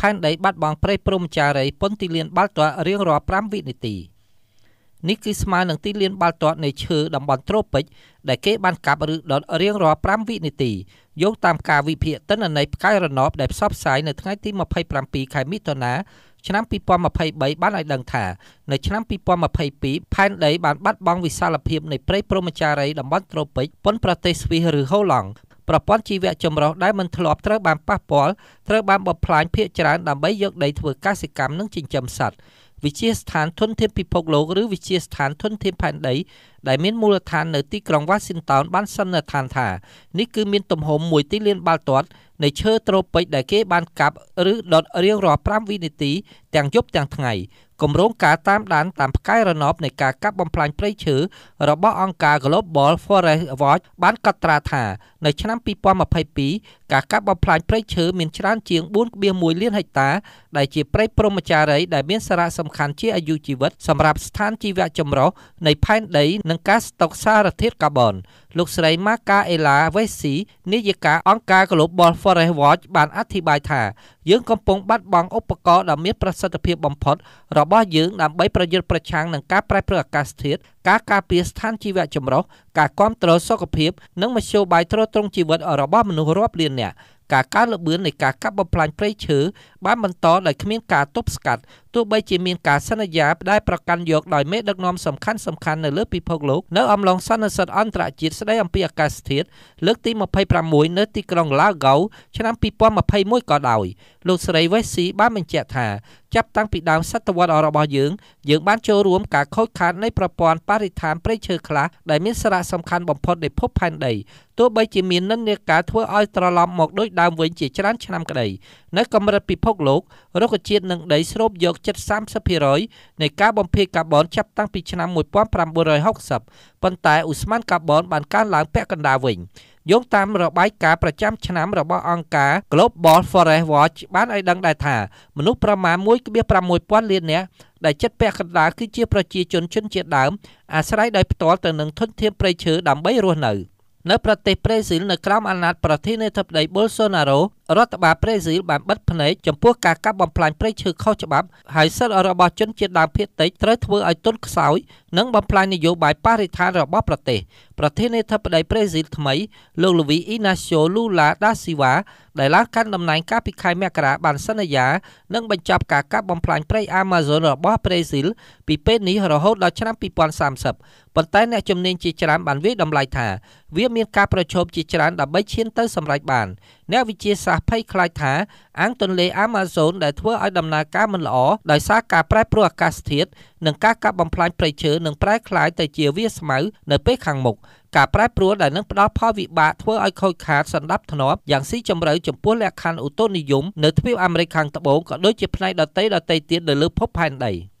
ផែនដីបាត់បង់ព្រៃព្រំចារីពន្ធទីលានបាល់ទាត់រៀងរាល់5វិនាទីនេះគឺស្មើនឹងទីលានបាល់ទាត់នៃឈើតំបន់ត្រូពិចដែលគេបានកាប់ឬដុតរៀងរាល់5វិនាទីយោងតាមការវិភាគទិន្នន័យផ្កាយរណបដែលផ្សព្វផ្សាយនៅថ្ងៃទី27ខែមិថុនាឆ្នាំ2023បានឲ្យដឹងថានៅឆ្នាំ2022ផែនដីបានបាត់បង់វិសាលភាពនៃព្រៃព្រហ្មចារីយ៍តំបន់ត្រូពិចប៉ុនប្រទេសស្វីសឬហូឡង់ប្រព័ន្ធជីវៈចម្រុះដែលមិនធ្លាប់ត្រូវបានប៉ះពាល់ត្រូវបានបំផ្លាញភាគច្រើនដើម្បីយកដីធ្វើកសិកម្មនិងចិញ្ចឹមសត្វវិជាស្ថានធនធានពិភពលោកឬវិជាស្ថានធនធានផែនដីដែលមានមូលដ្ឋាននៅទីក្រុង Washington បានសន្និដ្ឋានថានេះគឺមានទំហំមួយទីលានបាល់ទាត់នៃឈើត្រូពិចដែលគេបានកាប់ឬដុតរៀងរាល់5វិនាទីទាំងយប់ទាំងថ្ងៃគម្រោងការតាមដានតាមផ្កាយរណបនៃការកាប់បំផ្លាញព្រៃឈើរបស់អង្គការ Global Forest Watch បានកត់ត្រាថានៅឆ្នាំ2022ការកាប់បំផ្លាញព្រៃឈើមានច្រើនជាង4.1លានហិកតា ដែលជាព្រៃព្រហ្មចារីយ៍ដែលមានសារៈសំខាន់ជាអាយុជីវិតសម្រាប់ស្ថានជីវៈចម្រុះនៃផែនដីនិងការស្តុកសារធាតុកាបូនលោកស្រី Maka Ela Vesi នាយិកាអង្គការ Global Forest Watch បានអធិប្បាយថាយើងកំពុងបាត់បង់ឧបករណ៍ដ៏មានប្រសិទ្ធភាពបំផុតរបស់យើងដើម្បីប្រយុទ្ធប្រឆាំងនឹងការប្រែប្រួលអាកាសធាតុការការពារស្ថានជីវៈចម្រុះការគាំទ្រសុខភាពនិងមធ្យោបាយទ្រទ្រង់ជីវិតរបស់មនុស្សរាប់លាននាក់។ការកើនល្បឿននៃការកាប់បំផ្លាញព្រៃឈើបានបន្តដោយគ្មានការទប់ស្កាត់ទោះបីជាមានការសន្យាដែលប្រកាន់យកដោយមេដឹកនាំសំខាន់សំខាន់នៅលើពិភពលោក នៅអំឡុងសន្និសីទអន្តរជាតិស្តីអំពីអាកាសធាតុលើកទី26នៅទីក្រុង Lagos ឆ្នាំ2021ក៏ដោយលោកស្រី Wesi បានបញ្ជាក់ថា ចាប់តាំងពីដើមសតវត្សរបស់យើងយើងបានចូលរួមការខូចខាតនៃប្រព័ន្ធបរិស្ថានព្រៃឈើខ្លះដែលមានសារៈសំខាន់បំផុតនៃភពផែនដីទោះបីជាមាននិន្នាការធ្វើឲ្យត្រឡប់មកដូចដើមវិញជាច្រើនឆ្នាំក្តី នៅកម្រិតពិភពលោករុក្ខជាតិនិងដីស្រូបយកជិត30%នៃការបំភាយកាបូនចាប់តាំងពីឆ្នាំ1960ប៉ុន្តែឧស្ម័នកាបូនបានកើនឡើងពាក់កណ្ដាលវិញយោងតាមរបាយការណ៍ប្រចាំឆ្នាំរបស់អង្គការ Global Forest Watch បានឲ្យដឹងដែរថាមនុស្សប្រមាណ1.6000លាននាក់ដែលចិត្តពាក់កណ្ដាលគឺជាប្រជាជនជនជាតិដើម អាស្រ័យដោយផ្ទាល់ទៅនឹងធនធានព្រៃឈើដើម្បីរស់នៅ។នៅប្រទេសប្រេស៊ីលនៅក្រោមអាណត្តិប្រធានាធិបតីប៊ុលសូណារូរដ្ឋបាលប្រេស៊ីលបានបិទភ្នែកចំពោះការកាប់បំផ្លាញព្រៃឈើខុសច្បាប់ហើយសិទ្ធិរបស់ជនជាតិដើមភាគតិចត្រូវធ្វើឲ្យទន់ខ្សោយនិងបំផ្លាញនយោបាយបរិស្ថានរបស់ប្រទេសប្រធានាធិបតីប្រេស៊ីលថ្មីលោកលូវីអ៊ីណាស្យូលូឡាដាស៊ីវ៉ាដែលឡើងកាន់តំណែងកាលពីខែមករាបានសន្យានឹងបញ្ចប់ការកាប់បំផ្លាញព្រៃអាម៉ាហ្សូនរបស់ប្រេស៊ីលពីពេលនេះរហូតដល់ឆ្នាំ2030ប៉ុន្តែអ្នកជំនាញជាច្រើនបានវាយតម្លៃថាវាមានការប្រឈមជាច្រើនដើម្បីឈានទៅសម្រេចបានអ្នកវិទ្យាសាស្ត្រភ័យខ្លាចថាអាងទន្លេអាម៉ាហ្សូនដែលធ្វើឲ្យដំណើរការមិនល្អដោយសារការប្រែប្រួលអាកាសធាតុនិងការកាប់បំផ្លាញព្រៃឈើនឹងប្រែក្លាយទៅជាវាលស្មៅនៅពេលខាងមុខការប្រែប្រួលដែលនឹងផ្ដល់ផលវិបាកធ្វើឲ្យខូចខាតសន្តិភាពយ៉ាងស៊ីជម្រៅចំពោះលក្ខខណ្ឌឧតុនិយមនៅទ្វីបអាមេរិកខាងត្បូងក៏ដូចជាផ្នែកដទៃដទៃទៀតនៅលើភពផែនដី។